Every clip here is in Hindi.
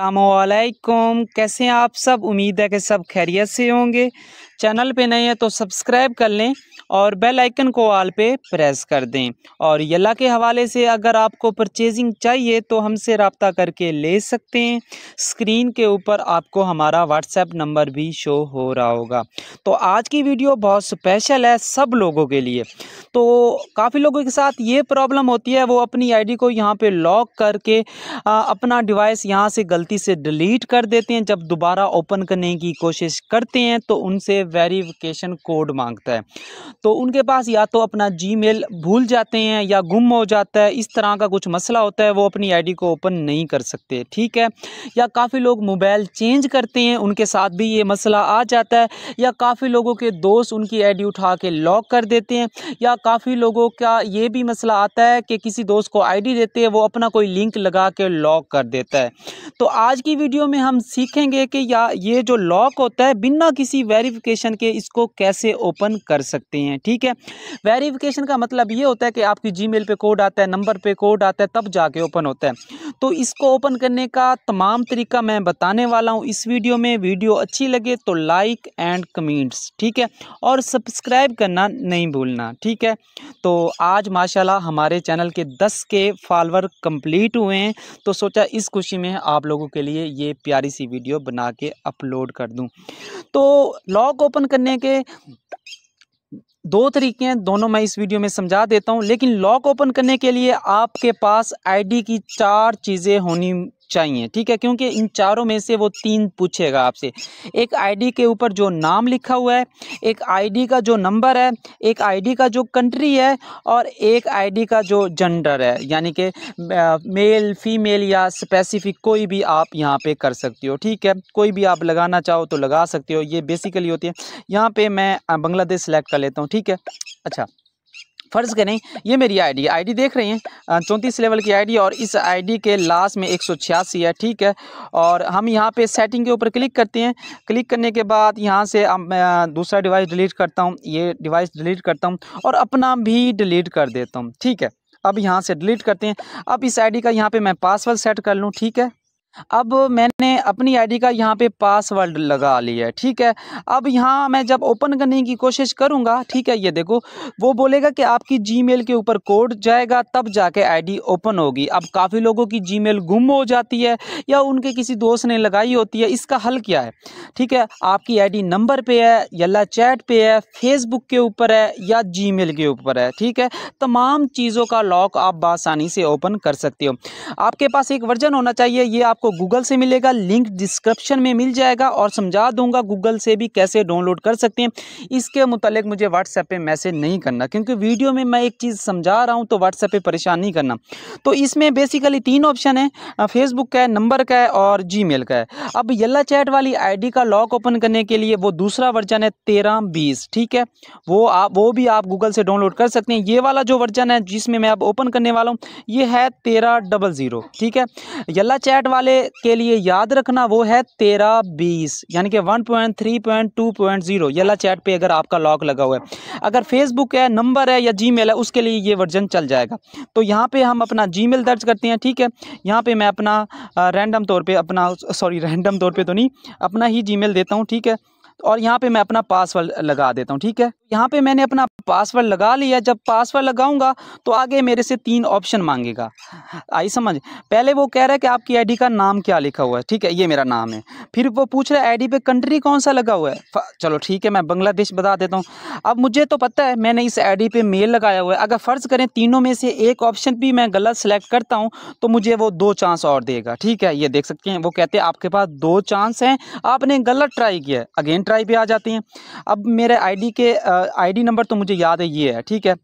अल्लाम कैसे हैं आप सब उम्मीद है कि सब खैरियत से होंगे चैनल पे नए हैं तो सब्सक्राइब कर लें और बेल आइकन को ऑल पे प्रेस कर दें और यला के हवाले से अगर आपको परचेजिंग चाहिए तो हमसे रबता करके ले सकते हैं स्क्रीन के ऊपर आपको हमारा व्हाट्सएप नंबर भी शो हो रहा होगा तो आज की वीडियो बहुत स्पेशल है सब लोगों के लिए तो काफ़ी लोगों के साथ ये प्रॉब्लम होती है वो अपनी आई को यहाँ पर लॉक करके आ, अपना डिवाइस यहाँ से गलती से डिलीट कर देते हैं जब दोबारा ओपन करने की कोशिश करते हैं तो उनसे वेरिफिकेशन कोड मांगता है तो उनके पास या तो अपना जी भूल जाते हैं या गुम हो जाता है इस तरह का कुछ मसला होता है वो अपनी आई को ओपन नहीं कर सकते ठीक है या काफ़ी लोग मोबाइल चेंज करते हैं उनके साथ भी ये मसला आ जाता है या काफ़ी लोगों के दोस्त उनकी आई उठा के लॉक कर देते हैं या काफ़ी लोगों का ये भी मसला आता है कि किसी दोस्त को आईडी देते हैं वो अपना कोई लिंक लगा के लॉक कर देता है तो आज की वीडियो में हम सीखेंगे कि या ये जो लॉक होता है बिना किसी वेरिफिकेशन वेरिफिकेशन के इसको कैसे ओपन कर सकते हैं ठीक है वेरिफिकेशन का मतलब ये होता है कि आपकी जी मेल कोड आता है नंबर पर कोड आता है तब जाके ओपन होता है तो इसको ओपन करने का तमाम तरीका मैं बताने वाला हूँ इस वीडियो में वीडियो अच्छी लगे तो लाइक एंड कमेंट्स ठीक है और सब्सक्राइब करना नहीं भूलना ठीक है तो आज माशाल्लाह हमारे चैनल के 10 के फॉलोअर कंप्लीट हुए हैं तो सोचा इस खुशी में आप लोगों के लिए ये प्यारी सी वीडियो बना के अपलोड कर दूं तो लॉग को ओपन करने के दो तरीके हैं दोनों मैं इस वीडियो में समझा देता हूं लेकिन लॉक ओपन करने के लिए आपके पास आईडी की चार चीज़ें होनी चाहिए ठीक है क्योंकि इन चारों में से वो तीन पूछेगा आपसे एक आईडी के ऊपर जो नाम लिखा हुआ है एक आईडी का जो नंबर है एक आईडी का जो कंट्री है और एक आईडी का जो जेंडर है यानी कि मेल फीमेल या स्पेसिफिक कोई भी आप यहाँ पे कर सकते हो ठीक है कोई भी आप लगाना चाहो तो लगा सकते हो ये बेसिकली होती है यहाँ पर मैं बांग्लादेश सेलेक्ट कर लेता हूँ ठीक है अच्छा फ़र्ज़ करें ये मेरी आईडी डी देख रही हैं चौंतीस लेवल की आईडी और इस आईडी के लास्ट में एक है ठीक है और हम यहाँ पे सेटिंग के ऊपर क्लिक करते हैं क्लिक करने के बाद यहाँ से दूसरा डिवाइस डिलीट करता हूँ ये डिवाइस डिलीट करता हूँ और अपना भी डिलीट कर देता हूँ ठीक है अब यहाँ से डिलीट करते हैं अब इस डी का यहाँ पर मैं पासवर्ड सेट कर लूँ ठीक है अब मैंने अपनी आईडी का यहाँ पे पासवर्ड लगा लिया है ठीक है अब यहाँ मैं जब ओपन करने की कोशिश करूँगा ठीक है ये देखो वो बोलेगा कि आपकी जीमेल के ऊपर कोड जाएगा तब जाके आईडी ओपन होगी अब काफ़ी लोगों की जीमेल गुम हो जाती है या उनके किसी दोस्त ने लगाई होती है इसका हल क्या है ठीक है आपकी आई नंबर पर है यला चैट पर है फेसबुक के ऊपर है या जी के ऊपर है ठीक है तमाम चीज़ों का लॉक आप बसानी से ओपन कर सकते हो आपके पास एक वर्जन होना चाहिए ये आप आपको गूगल से मिलेगा लिंक डिस्क्रिप्शन में मिल जाएगा और समझा दूंगा गूगल से भी कैसे डाउनलोड कर सकते हैं इसके मुतालिक मुझे व्हाट्सएप पे मैसेज नहीं करना क्योंकि वीडियो में मैं एक चीज़ समझा रहा हूँ तो व्हाट्सएप पे परेशान नहीं करना तो इसमें बेसिकली तीन ऑप्शन है फेसबुक का है नंबर का है और जी का है अब यला चैट वाली आई का लॉक ओपन करने के लिए वो दूसरा वर्जन है तेरह बीस ठीक है वो आप वो भी आप गूगल से डाउनलोड कर सकते हैं ये वाला जो वर्जन है जिसमें मैं अब ओपन करने वाला हूँ ये है तेरह डबल ज़ीरो ठीक है येल्ला चैट वाले वाले के लिए याद रखना वो है तेरह बीस यानी कि one point three point two point zero Yalla chat पे अगर आपका लॉक लगा हुआ है अगर फेसबुक है नंबर है या जीमेल है उसके लिए ये वर्जन चल जाएगा तो यहाँ पे हम अपना जीमेल दर्ज करते हैं ठीक है यहाँ पे मैं अपना रैंडम तौर पे अपना सॉरी रैंडम तौर पे तो नहीं अपना ही जी देता हूँ ठीक है और यहाँ पर मैं अपना पासवर्ड लगा देता हूँ ठीक है यहाँ पे मैंने अपना पासवर्ड लगा लिया जब पासवर्ड लगाऊंगा तो आगे मेरे से तीन ऑप्शन मांगेगा आई समझ पहले वो कह रहा है कि आपकी आईडी का नाम क्या लिखा हुआ है ठीक है ये मेरा नाम है फिर वो पूछ रहा है आईडी पे कंट्री कौन सा लगा हुआ है चलो ठीक है मैं बांग्लादेश बता देता हूँ अब मुझे तो पता है मैंने इस आई पे मेल लगाया हुआ है अगर फ़र्ज़ करें तीनों में से एक ऑप्शन भी मैं गलत सेलेक्ट करता हूँ तो मुझे वो दो चांस और देगा ठीक है ये देख सकते हैं वो कहते हैं आपके पास दो चांस हैं आपने गलत ट्राई किया अगेन ट्राई भी आ जाती हैं अब मेरे आई के आ, आईडी नंबर तो मुझे याद है ये है ठीक है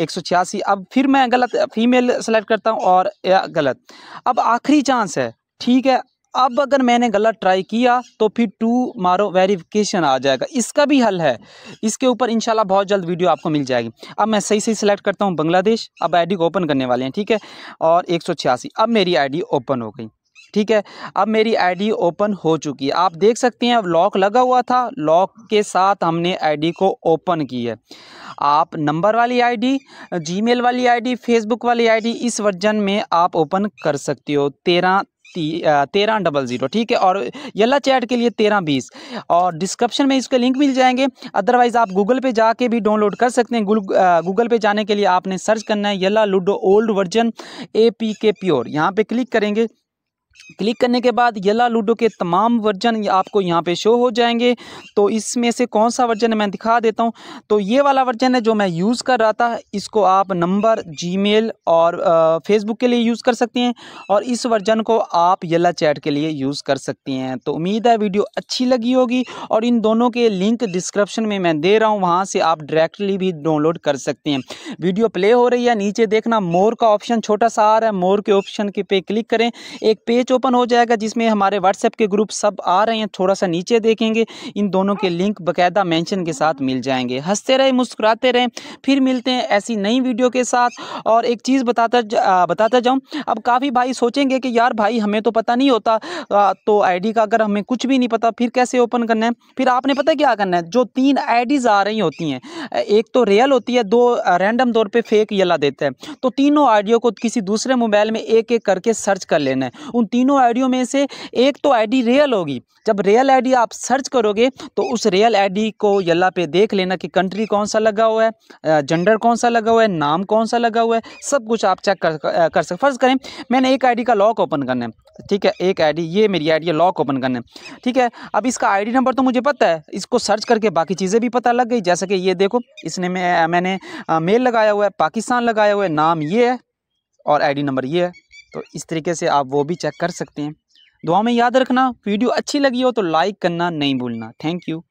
एक सौ छियासी अब फिर मैं गलत फीमेल सेलेक्ट करता हूँ और गलत अब आखिरी चांस है ठीक है अब अगर मैंने गलत ट्राई किया तो फिर टू मारो वेरिफिकेशन आ जाएगा इसका भी हल है इसके ऊपर इंशाल्लाह बहुत जल्द वीडियो आपको मिल जाएगी अब मैं सही सही सेलेक्ट करता हूँ बांग्लादेश अब आईडी को ओपन करने वाले हैं ठीक है और एक अब मेरी आईडी ओपन हो गई ठीक है अब मेरी आईडी ओपन हो चुकी है आप देख सकते हैं अब लॉक लगा हुआ था लॉक के साथ हमने आईडी को ओपन की है आप नंबर वाली आईडी जीमेल वाली आईडी फेसबुक वाली आईडी इस वर्जन में आप ओपन कर सकते हो तेरह तेरह डबल ज़ीरो ठीक है और यला चैट के लिए तेरह बीस और डिस्क्रिप्शन में इसके लिंक मिल जाएंगे अदरवाइज़ आप गूगल पे जाके भी डाउनलोड कर सकते हैं गूगल पे जाने के लिए आपने सर्च करना है Yalla Ludo old version A P K pure यहाँ पे क्लिक करेंगे क्लिक करने के बाद यला लूडो के तमाम वर्जन आपको यहाँ पे शो हो जाएंगे तो इसमें से कौन सा वर्जन मैं दिखा देता हूँ तो ये वाला वर्जन है जो मैं यूज़ कर रहा था इसको आप नंबर जीमेल और फेसबुक के लिए यूज़ कर सकती हैं और इस वर्जन को आप यला चैट के लिए यूज़ कर सकती हैं तो उम्मीद है वीडियो अच्छी लगी होगी और इन दोनों के लिंक डिस्क्रिप्शन में मैं दे रहा हूँ वहाँ से आप डायरेक्टली भी डाउनलोड कर सकते हैं वीडियो प्ले हो रही है नीचे देखना मोर का ऑप्शन छोटा सा आ रहा है मोर के ऑप्शन के पे क्लिक करें एक पेज पेज ओपन हो जाएगा जिसमें हमारे व्हाट्सएप के ग्रुप सब आ रहे हैं थोड़ा सा नीचे देखेंगे इन दोनों के लिंक बकायदा मैंशन के साथ मिल जाएंगे हंसते रहे मुस्कुराते रहें फिर मिलते हैं ऐसी नई वीडियो के साथ और एक चीज़ बताता जा, बताता जाऊँ अब काफ़ी भाई सोचेंगे कि यार भाई हमें तो पता नहीं होता तो आईडी का अगर हमें कुछ भी नहीं पता फिर कैसे ओपन करना है फिर आपने पता क्या करना है जो तीन आईडीज़ आ रही होती हैं एक तो रियल होती है दो रैंडम तौर पे फेक यला देता है तो तीनों आइडियो को किसी दूसरे मोबाइल में एक एक करके सर्च कर लेना है उन तीनों आईडियों में से एक तो आईडी रियल होगी जब रियल आईडी आप सर्च करोगे तो उस रियल आईडी को यल्ला पे देख लेना कि कंट्री कौन सा लगा हुआ है जेंडर कौन सा लगा हुआ है नाम कौन सा लगा हुआ है सब कुछ आप चेक कर कर सकते फर्ज करें मैंने एक आईडी का लॉक ओपन करना है ठीक है एक आईडी ये मेरी आईडी लॉक ओपन करना है ठीक है अब इसका आईडी नंबर तो मुझे पता है इसको सर्च करके बाकी चीज़ें भी पता लग गई जैसे कि ये देखो इसने मैं मैंने मेल लगाया हुआ है पाकिस्तान लगाया हुआ है नाम ये है और आईडी नंबर ये है तो इस तरीके से आप वो भी चेक कर सकते हैं दुआ में याद रखना वीडियो अच्छी लगी हो तो लाइक करना नहीं भूलना थैंक यू